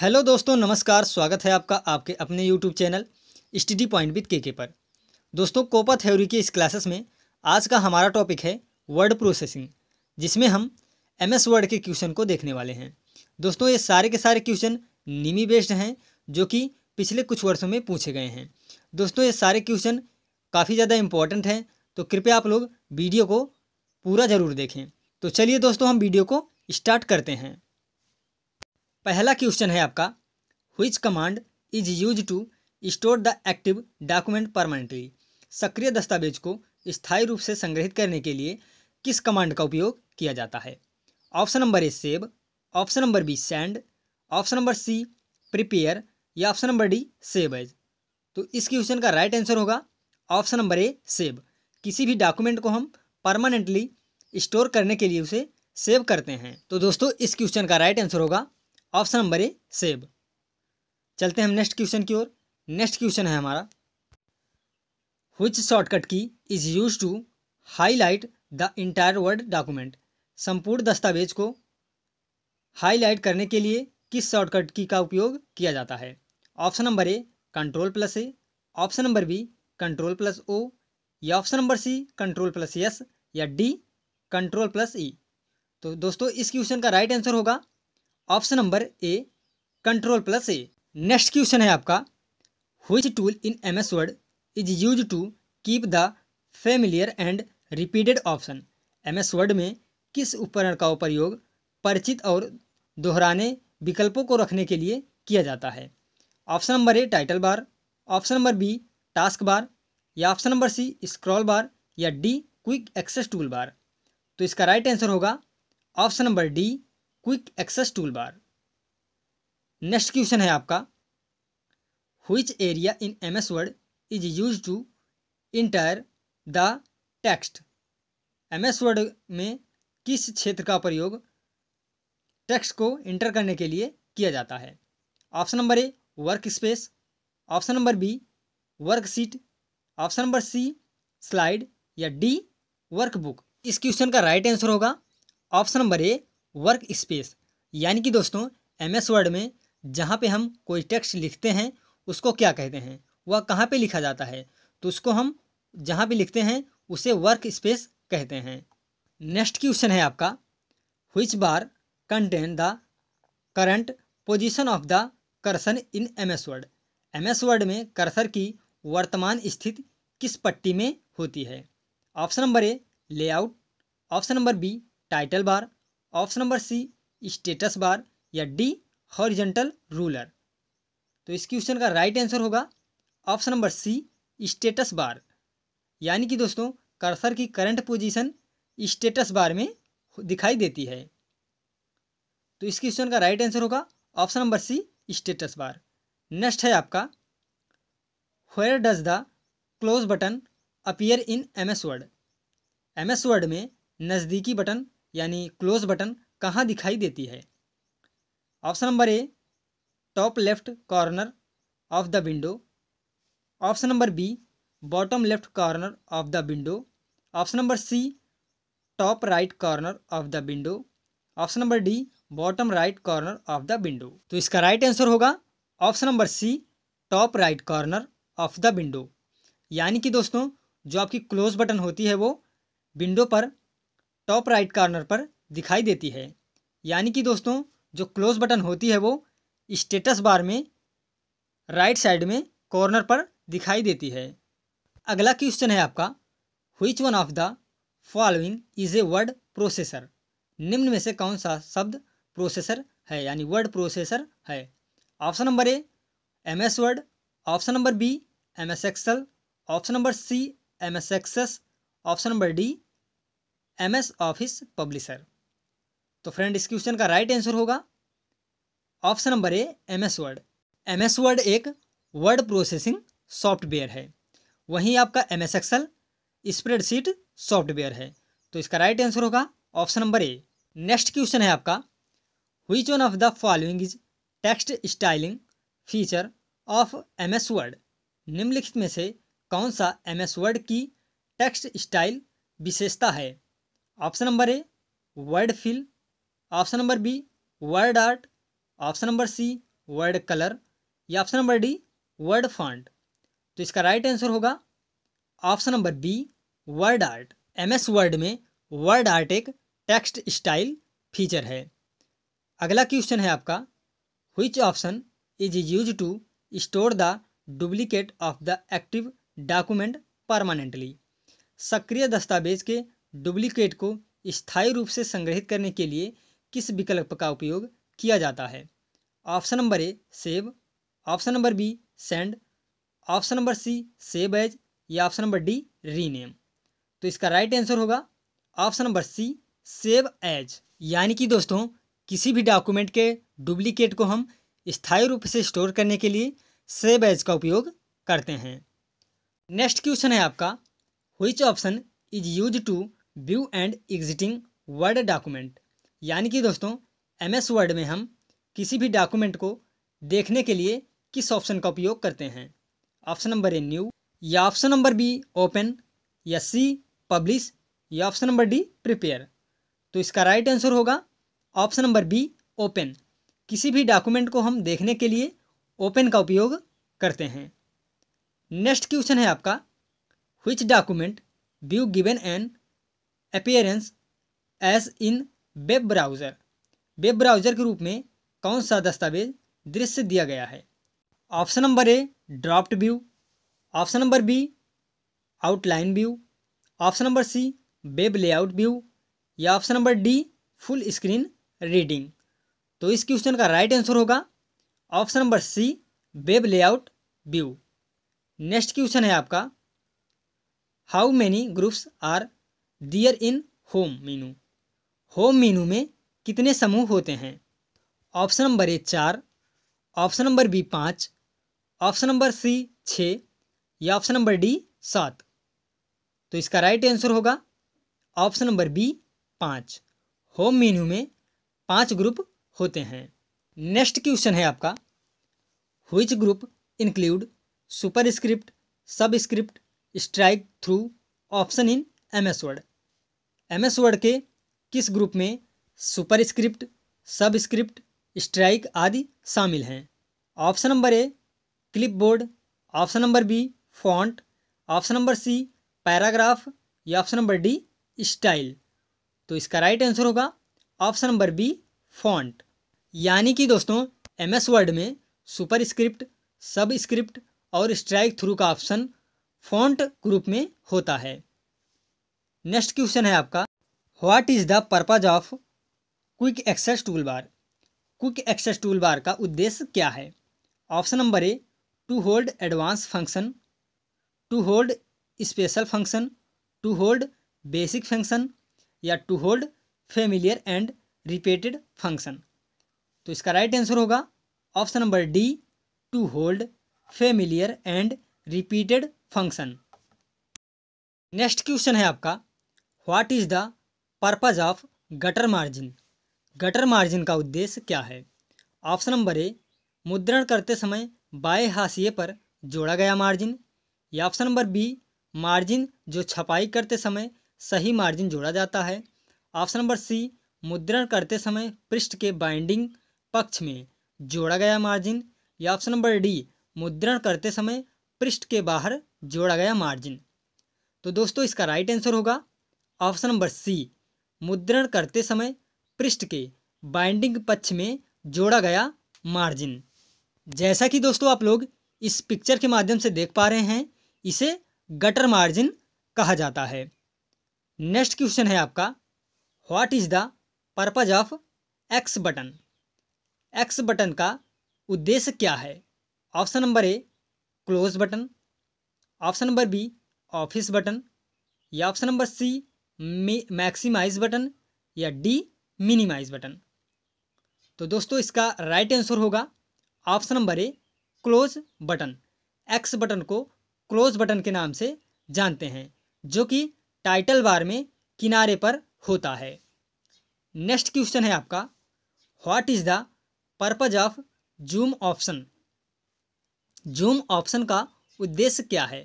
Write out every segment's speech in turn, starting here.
Hello दोस्तों नमस्कार स्वागत है आपका आपके अपने YouTube channel study point with K K पर दोस्तों कोपा थ्योरी के इस क्लासेस में आज का हमारा टॉपिक है वर्ड प्रोसेसिंग जिसमें हम एम एस वर्ड के क्वेश्चन को देखने वाले हैं दोस्तों ये सारे के सारे क्वेश्चन निमी बेस्ड हैं जो कि पिछले कुछ वर्षों में पूछे गए हैं दोस्तों ये सारे क्वेश्चन काफ़ी ज़्यादा इंपॉर्टेंट हैं तो कृपया आप लोग वीडियो को पूरा ज़रूर देखें तो चलिए दोस्तों हम वीडियो को स्टार्ट करते हैं पहला क्वेश्चन है आपका which command is use to store the active document permanently सक्रिय दस्तावेज को स्थायी रूप से संग्रहित करने के लिए किस कमांड का उपयोग किया जाता है option number A save option number B send option number C prepare या option number D save as तो इस क्वेश्चन का राइट आंसर होगा ऑप्शन नंबर ए सेव किसी भी डॉक्यूमेंट को हम परमानेंटली स्टोर करने के लिए उसे सेव करते हैं तो दोस्तों इस क्वेश्चन का राइट आंसर होगा ऑप्शन नंबर ए सेब चलते हैं हम नेक्स्ट क्वेश्चन की ओर नेक्स्ट क्वेश्चन है हमारा which shortcut key is use to highlight the entire Word document संपूर्ण दस्तावेज को हाईलाइट करने के लिए किस शॉर्टकट की का उपयोग किया जाता है option number A control plus A option number B control plus O या option number C control plus yes या डी कंट्रोल प्लस ई तो दोस्तों इस क्वेश्चन का राइट आंसर होगा option number A control plus A next question है आपका which tool in M S word is use to keep the familiar and repeated option M S word में किस उपकरण का उपयोग परिचित और दोहराने विकल्पों को रखने के लिए किया जाता है option number A title bar option number B task bar या option number C scroll bar या D quick access tool bar तो इसका राइट आंसर होगा option number D quick access tool bar next question है आपका which area in M S word is use to enter the text M S word में किस क्षेत्र का प्रयोग टेक्स्ट को इंटर करने के लिए किया जाता है option number A work space option number B worksheet option number C slide या डी वर्कबुक इस क्वेश्चन का राइट आंसर होगा option number A work space यानी कि दोस्तों एम एस वर्ड में जहाँ पे हम कोई टेक्स्ट लिखते हैं उसको क्या कहते हैं वह कहाँ पे लिखा जाता है तो उसको हम जहाँ पे लिखते हैं उसे वर्क स्पेस कहते हैं नेक्स्ट क्वेश्चन है आपका which bar contain the current position of the cursor in M S Word M S word में कर्सर की वर्तमान स्थिति किस पट्टी में होती है option number A layout option number B title bar option number C status bar या डी हॉरिजेंटल रूलर तो इस क्वेश्चन का राइट आंसर होगा option number C status bar यानी कि दोस्तों कर्सर की करंट पोजीशन स्टेटस बार में दिखाई देती है तो इस क्वेश्चन का राइट आंसर होगा option number C status bar next है आपका where does the close button appear in M S Word M S word में नज़दीकी बटन यानी क्लोज बटन कहाँ दिखाई देती है option number A top left corner of the window option number B bottom left corner of the window option number C top right corner of the window option number D bottom right corner of the window तो इसका right right answer होगा option number C top right corner of the window यानी कि दोस्तों जो आपकी close button होती है वो विंडो पर टॉप राइट कार्नर पर दिखाई देती है यानी कि दोस्तों जो क्लोज बटन होती है वो स्टेटस बार में राइट साइड में कॉर्नर पर दिखाई देती है अगला क्वेश्चन है आपका which one of the following is a word processor निम्न में से कौन सा शब्द प्रोसेसर है यानी वर्ड प्रोसेसर है option number A M S Word option number B M S Excel option number C M S Access option number D M S Office Publisher तो फ्रेंड इस क्वेश्चन का राइट आंसर होगा option number A M S Word M S Word एक word processing software है वहीं आपका M S Excel spreadsheet software है तो इसका राइट आंसर होगा option number A next question है आपका which one of the following is text styling feature of M S Word निम्नलिखित में से कौन सा एम एस वर्ड की टेक्स्ट स्टाइल विशेषता है option number A word fill option number B word art option number C word colour या option number D word font तो इसका राइट आंसर होगा option number B word art S word में word art एक text style feature है अगला question है आपका which option is use to store the duplicate of the active document permanently सक्रिय दस्तावेज के डुप्लीकेट को स्थायी रूप से संग्रहित करने के लिए किस विकल्प का उपयोग किया जाता है option number A save option number B send option number C save as या ऑप्शन नंबर डी रीनेम तो इसका राइट आंसर होगा option number C save as यानी कि दोस्तों किसी भी डॉक्यूमेंट के डुप्लीकेट को हम स्थायी रूप से स्टोर करने के लिए सेव एज का उपयोग करते हैं नेक्स्ट क्वेश्चन है आपका which option is use to view and exiting word document यानी कि दोस्तों एम एस वर्ड में हम किसी भी डॉक्यूमेंट को देखने के लिए किस ऑप्शन का उपयोग करते हैं ऑप्शन नंबर ए न्यू या ऑप्शन नंबर बी ओपन या सी पब्लिश या ऑप्शन नंबर डी प्रिपेयर तो इसका राइट आंसर होगा ऑप्शन नंबर बी ओपन किसी भी डॉक्यूमेंट को हम देखने के लिए ओपन का उपयोग करते हैं नेक्स्ट क्वेश्चन है आपका which document view given and appearance as in web browser web browser के रूप में कौन सा दस्तावेज दृश्य दिया गया है option number A draft view option number B outline view option number C web layout view या option number D full screen reading तो इस क्वेश्चन का राइट आंसर होगा option number C web layout view next question है आपका how many groups are there in home menu home menu में कितने समूह होते हैं ऑप्शन नंबर ए चार ऑप्शन नंबर बी पाँच ऑप्शन नंबर सी छः या ऑप्शन नंबर डी सात तो इसका राइट आंसर होगा ऑप्शन नंबर बी पाँच होम मीनू में पांच ग्रुप होते हैं नेक्स्ट क्वेश्चन है आपका which group include superscript subscript strikethrough option in M S Word M S word के किस ग्रुप में superscript subscript strike आदि शामिल हैं option number A clipboard option number B font option number C paragraph या option number D style तो इसका right answer होगा ऑप्शन नंबर बी फॉन्ट यानी कि दोस्तों एम एस वर्ड में सुपर स्क्रिप्ट सब स्क्रिप्ट और स्ट्राइक थ्रू का ऑप्शन फॉन्ट ग्रुप में होता है नेक्स्ट क्वेश्चन है आपका what is the purpose of quick access tool bar quick access tool bar का उद्देश्य क्या है option number A to hold advance function to hold special function to hold basic function या to hold familiar and repeated function तो इसका right right answer होगा option number D to hold familiar and repeated function next question है आपका what is the purpose of gutter margin gutter margin का उद्देश्य क्या है ऑप्शन नंबर ए मुद्रण करते समय बाएं हाशिए पर जोड़ा गया मार्जिन या ऑप्शन नंबर बी मार्जिन जो छपाई करते समय सही मार्जिन जोड़ा जाता है ऑप्शन नंबर सी मुद्रण करते समय पृष्ठ के बाइंडिंग पक्ष में जोड़ा गया मार्जिन या ऑप्शन नंबर डी मुद्रण करते समय पृष्ठ के बाहर जोड़ा गया मार्जिन तो दोस्तों इसका राइट आंसर होगा ऑप्शन नंबर सी मुद्रण करते समय पृष्ठ के बाइंडिंग पक्ष में जोड़ा गया मार्जिन जैसा कि दोस्तों आप लोग इस पिक्चर के माध्यम से देख पा रहे हैं इसे गटर मार्जिन कहा जाता है नेक्स्ट क्वेश्चन है आपका what is the purpose of X button X button का उद्देश्य क्या है option number A close button option number B office button या option number C maximise button या डी मिनिमाइज बटन तो दोस्तों इसका राइट आंसर होगा option number A close button X button को क्लोज बटन के नाम से जानते हैं जो कि टाइटल बार में किनारे पर होता है नेक्स्ट क्वेश्चन है आपका what is the purpose of zoom option zoom option का उद्देश्य क्या है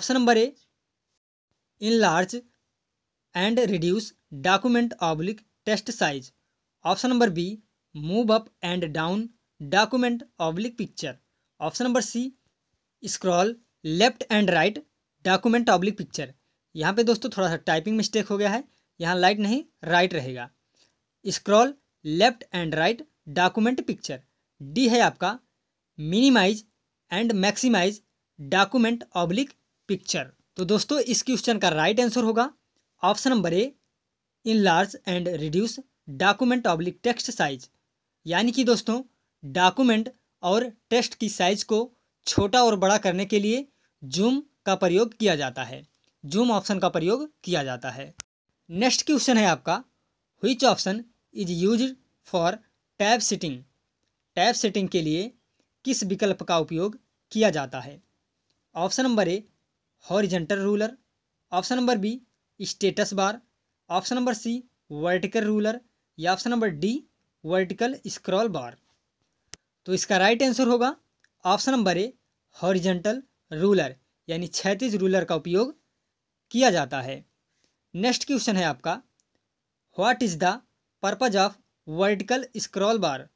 option number A enlarge and reduce document oblique test size option number B move up and down document oblique picture option number C scroll left and right document oblique picture यहाँ पे दोस्तों थोड़ा सा typing mistake हो गया है यहाँ light नहीं राइट रहेगा scroll left and right document picture D है आपका minimise and maximise document oblique picture तो दोस्तों इस क्वेश्चन का राइट आंसर होगा option number A enlarge and reduce document oblique text size यानी कि दोस्तों डॉक्यूमेंट और टेक्स्ट की साइज को छोटा और बड़ा करने के लिए जूम का प्रयोग किया जाता है जूम ऑप्शन का प्रयोग किया जाता है नेक्स्ट क्वेश्चन है आपका which option is use for tab setting tab setting के लिए किस विकल्प का उपयोग किया जाता है option number A horizontal ruler option number B status bar option number C vertical ruler या option number D vertical scroll bar तो इसका राइट आंसर होगा option number A horizontal ruler यानी क्षैतिज रूलर का उपयोग किया जाता है नेक्स्ट क्वेश्चन है आपका what is the purpose of vertical scroll bar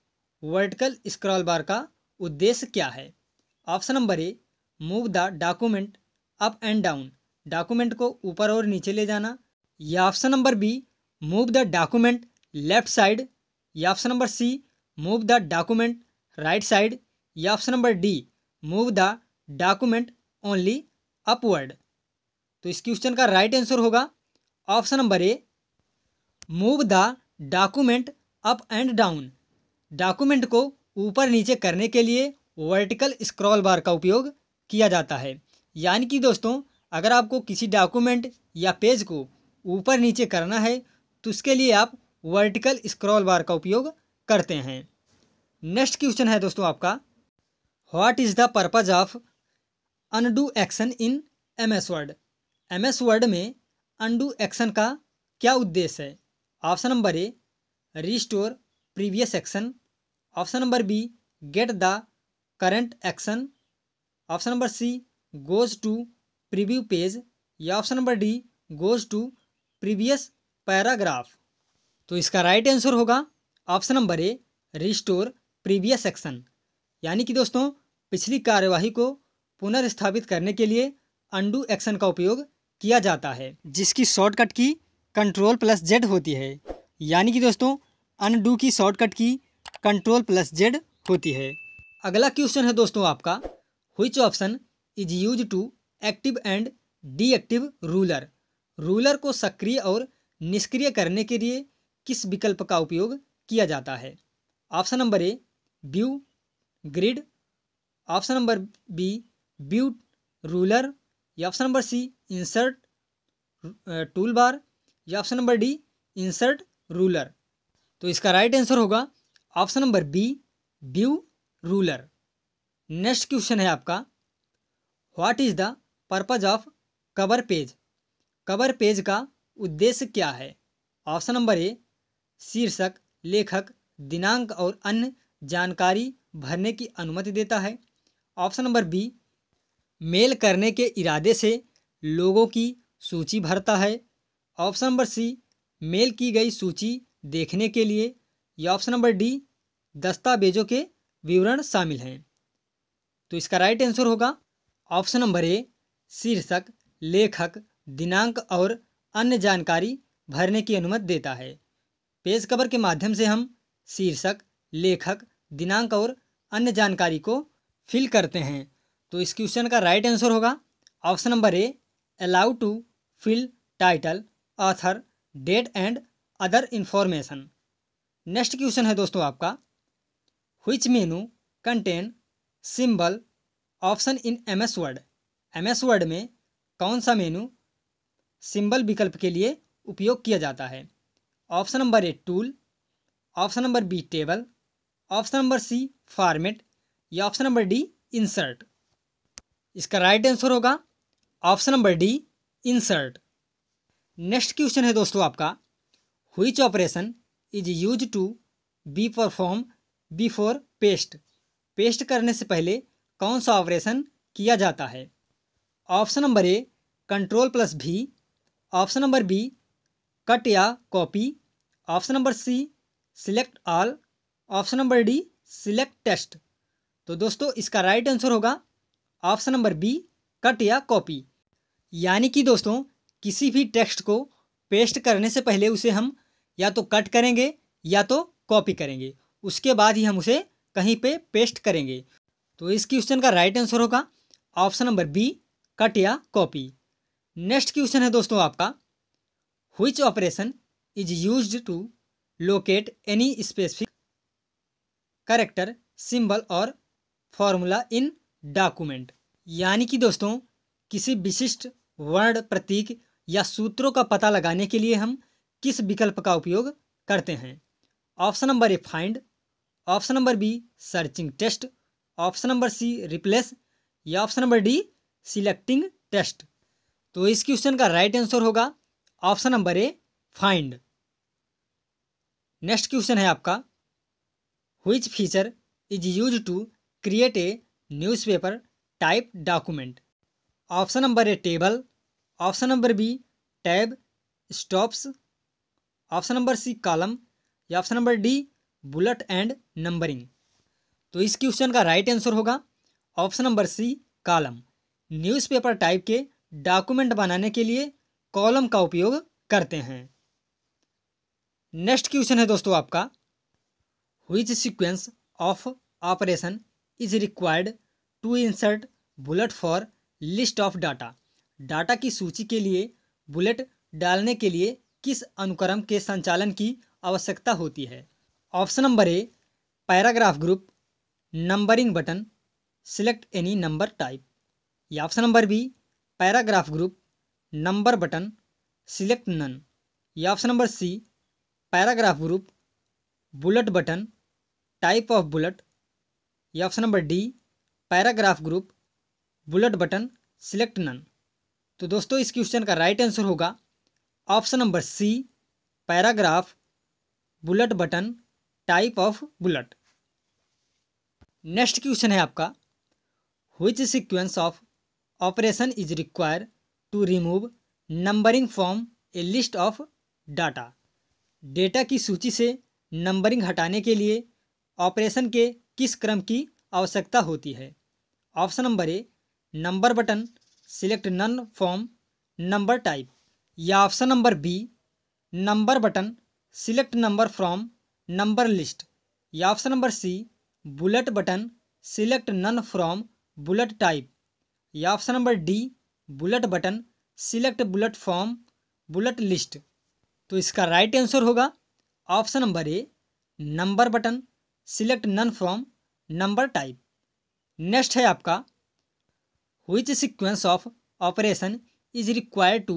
vertical scroll bar का उद्देश्य क्या है option number A move the document up and down document को ऊपर और नीचे ले जाना या option number B move the document left side या option number C move the document right side या option number D move the document only upward तो इस क्वेश्चन का राइट आंसर होगा option number A move the document up and down document को ऊपर नीचे करने के लिए वर्टिकल स्क्रॉल बार का उपयोग किया जाता है यानी कि दोस्तों अगर आपको किसी डॉक्यूमेंट या पेज को ऊपर नीचे करना है तो उसके लिए आप वर्टिकल स्क्रॉल बार का उपयोग करते हैं नेक्स्ट क्वेश्चन है दोस्तों आपका what is the purpose of undo action in M S Word M S word में अनडू एक्शन का क्या उद्देश्य है option number A restore previous action option number B get the current action option number C goes to preview page या option number D goes to previous paragraph तो इसका right answer होगा option number A restore previous section यानी कि दोस्तों पिछली कार्यवाही को पुनर्स्थापित करने के लिए अंडू एक्शन का उपयोग किया जाता है जिसकी शॉर्टकट की कंट्रोल प्लस जेड होती है यानी कि दोस्तों अनडू की शॉर्टकट की कंट्रोल प्लस जेड होती है अगला क्वेश्चन है दोस्तों आपका which option is use to active and deactive ruler ruler को सक्रिय और निष्क्रिय करने के लिए किस विकल्प का उपयोग किया जाता है option number A view grid option number B view ruler या option number C insert tool bar या option number D insert ruler तो इसका राइट आंसर होगा option number B view ruler next question है आपका what is the purpose of cover page cover page का उद्देश्य क्या है ऑप्शन नंबर ए शीर्षक लेखक दिनांक और अन्य जानकारी भरने की अनुमति देता है ऑप्शन नंबर बी मेल करने के इरादे से लोगों की सूची भरता है ऑप्शन नंबर सी मेल की गई सूची देखने के लिए या ऑप्शन नंबर डी दस्तावेजों के विवरण शामिल हैं तो इसका राइट आंसर होगा ऑप्शन नंबर ए शीर्षक लेखक दिनांक और अन्य जानकारी भरने की अनुमति देता है पेज कवर के माध्यम से हम शीर्षक लेखक दिनांक और अन्य जानकारी को फिल करते हैं तो इस क्वेश्चन का राइट आंसर होगा option number A allow to fill title author date and other information next question है दोस्तों आपका which menu contain symbol option in M S Word M S word में कौन सा मेनू सिंबल विकल्प के लिए उपयोग किया जाता है option number A tool option number B table option number C format या ऑप्शन नंबर डी इंसर्ट इसका राइट आंसर होगा option number D insert next question है दोस्तों आपका which operation is use to be perform before paste paste करने से पहले कौन सा ऑपरेशन किया जाता है option number A control plus B option number B cut या copy option number C select all option number D select text तो दोस्तों इसका राइट आंसर होगा ऑप्शन नंबर बी कट या कॉपी यानी कि दोस्तों किसी भी टेक्स्ट को पेस्ट करने से पहले उसे हम या तो कट करेंगे या तो कॉपी करेंगे उसके बाद ही हम उसे कहीं पे पेस्ट करेंगे तो इस क्वेश्चन का राइट आंसर होगा ऑप्शन नंबर बी कट या कॉपी नेक्स्ट क्वेश्चन है दोस्तों आपका which operation is use to locate any specific character symbol और फॉर्मूला इन डॉक्यूमेंट यानी कि दोस्तों किसी विशिष्ट वर्ड प्रतीक या सूत्रों का पता लगाने के लिए हम किस विकल्प का उपयोग करते हैं option number A find option number B searching text option number C replace या option number D selecting text तो इस क्वेश्चन का राइट आंसर होगा option number A find next question है आपका which feature is use to create a newspaper type document option number A table option number B tab stops option number C column या option number D bullet and numbering तो इस question का right answer होगा option number C column newspaper type के document बनाने के लिए column का उपयोग करते हैं नेक्स्ट क्वेश्चन है दोस्तों आपका which sequence of operation is required to insert bullet for list of data data की सूची के लिए बुलेट डालने के लिए किस अनुक्रम के संचालन की आवश्यकता होती है option number A paragraph group numbering button select any number type या option number B paragraph group number button select none या option number C paragraph group bullet button type of bullet या option number D paragraph group bullet button select none तो दोस्तों इस question का right answer होगा option number C paragraph bullet button type of bullet next question है आपका which sequence of operation is required to remove numbering from a list of data. Data की सूची से नंबरिंग हटाने के लिए ऑपरेशन के किस क्रम की आवश्यकता होती है option number A number button select none form number type या option number B number button select number from number list या option number C bullet button select none from bullet type या option number D bullet button select bullet form bullet list तो इसका right answer होगा option number A number button select none form number type next है आपका which sequence of operation is required to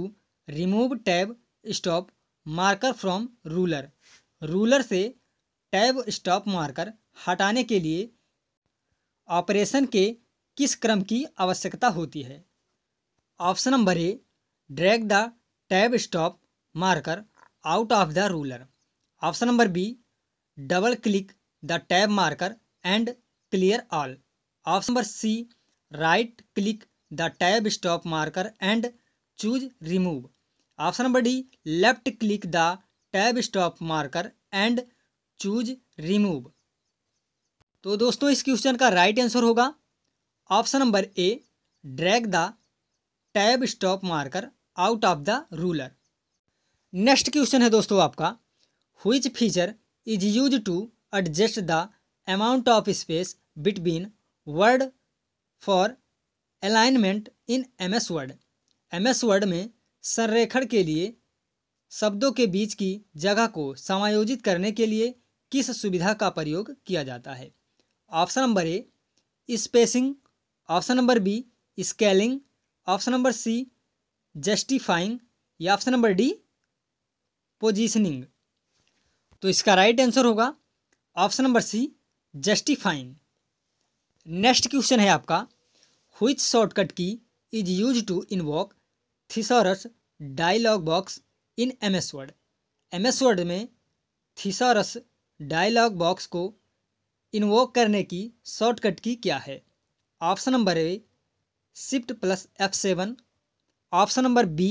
remove tab stop marker from ruler ruler से tab stop marker हटाने के लिए operation के किस क्रम की आवश्यकता होती है option number A drag the tab stop marker out of the ruler option number B double click the tab marker and clear all option number C right click the tab stop marker and choose remove option number D left click the tab stop marker and choose remove तो दोस्तों इस question का right answer होगा option number A drag the tab stop marker out of the ruler next question है दोस्तों आपका which feature is use to adjust the amount of space between word for alignment in M S Word M S word में संरेखण के लिए शब्दों के बीच की जगह को समायोजित करने के लिए किस सुविधा का प्रयोग किया जाता है option number A spacing option number B scaling option number C justifying या ऑप्शन नंबर डी पोजिशनिंग तो इसका राइट आंसर होगा option number C justifying next question है आपका which shortcut key is use to invoke thesaurus dialog box in M S Word M S word में thesaurus dialog box को invoke करने की shortcut key क्या है option number A shift plus F seven option number B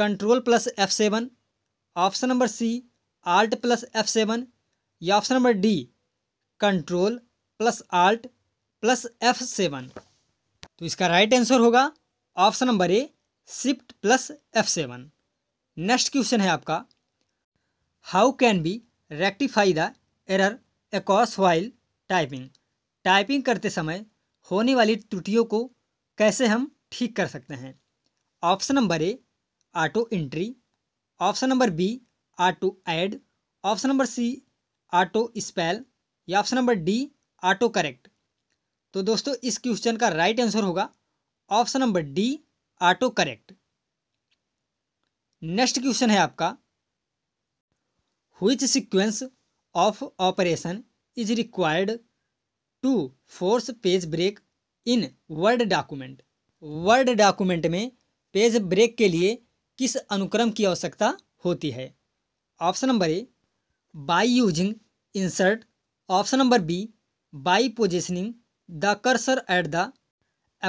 control plus F seven option number C alt plus F seven या option number D control plus alt plus F seven तो इसका right answer होगा option number A shift plus F seven next question है आपका how can be rectify the error across while typing typing करते समय होने वाली त्रुटियों को कैसे हम ठीक कर सकते हैं option number A auto entry option number B auto add option number C auto spell या option number D auto correct तो दोस्तों इस क्वेश्चन का राइट आंसर होगा option number D auto correct next question है आपका which sequence of operation is required to force page break in word document word document में page break के लिए किस अनुक्रम की आवश्यकता होती है option number A by using insert option number B by positioning the cursor at the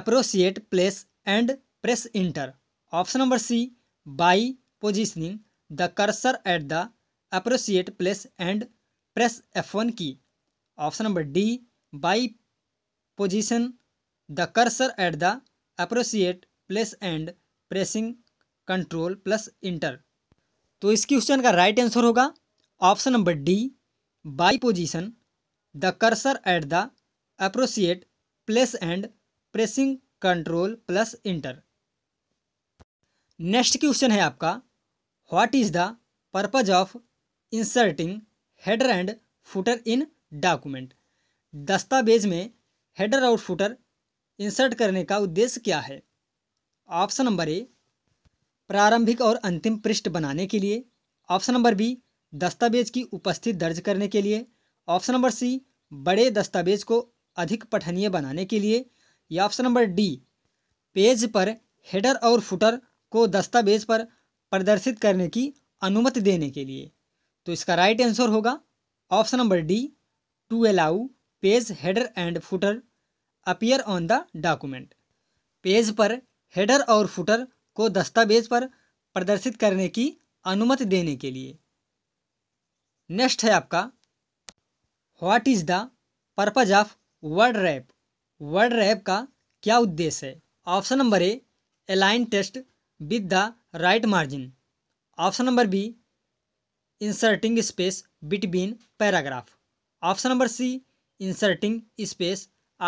appropriate place and press enter option number C by positioning the cursor at the appropriate place and press F one key option number D by position the cursor at the appropriate place and pressing control plus enter तो इस question का right answer होगा option number D by position the cursor at the appropriate place and pressing control plus enter next question है आपका what is the purpose of inserting header and footer in document दस्तावेज़ में header और footer insert करने का उद्देश्य क्या है ऑप्शन नंबर ए प्रारंभिक और अंतिम पृष्ठ बनाने के लिए ऑप्शन नंबर बी दस्तावेज़ की उपस्थिति दर्ज करने के लिए ऑप्शन नंबर सी बड़े दस्तावेज़ को अधिक पठनीय बनाने के लिए या ऑप्शन नंबर डी पेज पर हेडर और फुटर को दस्तावेज़ पर प्रदर्शित करने की अनुमति देने के लिए तो इसका राइट आंसर होगा option number D to allow page header and footer appear on the document page पर हेडर और फुटर को दस्तावेज पर प्रदर्शित करने की अनुमति देने के लिए नेक्स्ट है आपका what is the purpose of word wrap word wrap का क्या उद्देश्य है option number A align text with the right margin option number B inserting space between paragraph option number C inserting space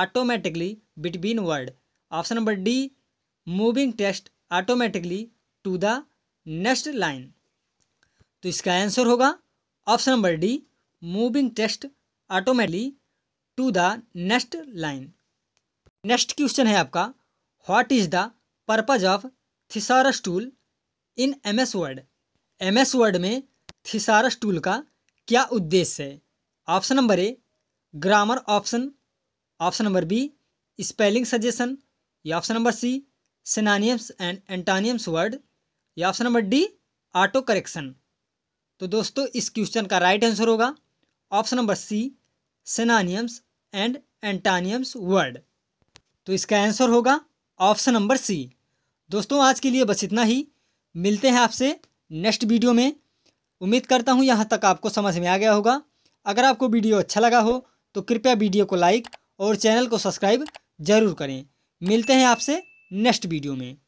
automatically between word option number D moving text automatically to the next line तो इसका answer होगा option number D moving text automatically to the next line next question है आपका what is the purpose of thesaurus tool in M S Word M S word में thesaurus tool का क्या उद्देश्य है option number A grammar option option number B spelling suggestion या option number C synonyms and antonyms word या option number D auto correction तो दोस्तों इस क्वेश्चन का राइट आंसर होगा option number C synonyms and antonyms word तो इसका answer होगा ऑप्शन नंबर सी दोस्तों आज के लिए बस इतना ही मिलते हैं आपसे नेक्स्ट वीडियो में उम्मीद करता हूँ यहाँ तक आपको समझ में आ गया होगा अगर आपको वीडियो अच्छा लगा हो तो कृपया वीडियो को लाइक और चैनल को सब्सक्राइब जरूर करें मिलते हैं आपसे नेक्स्ट वीडियो में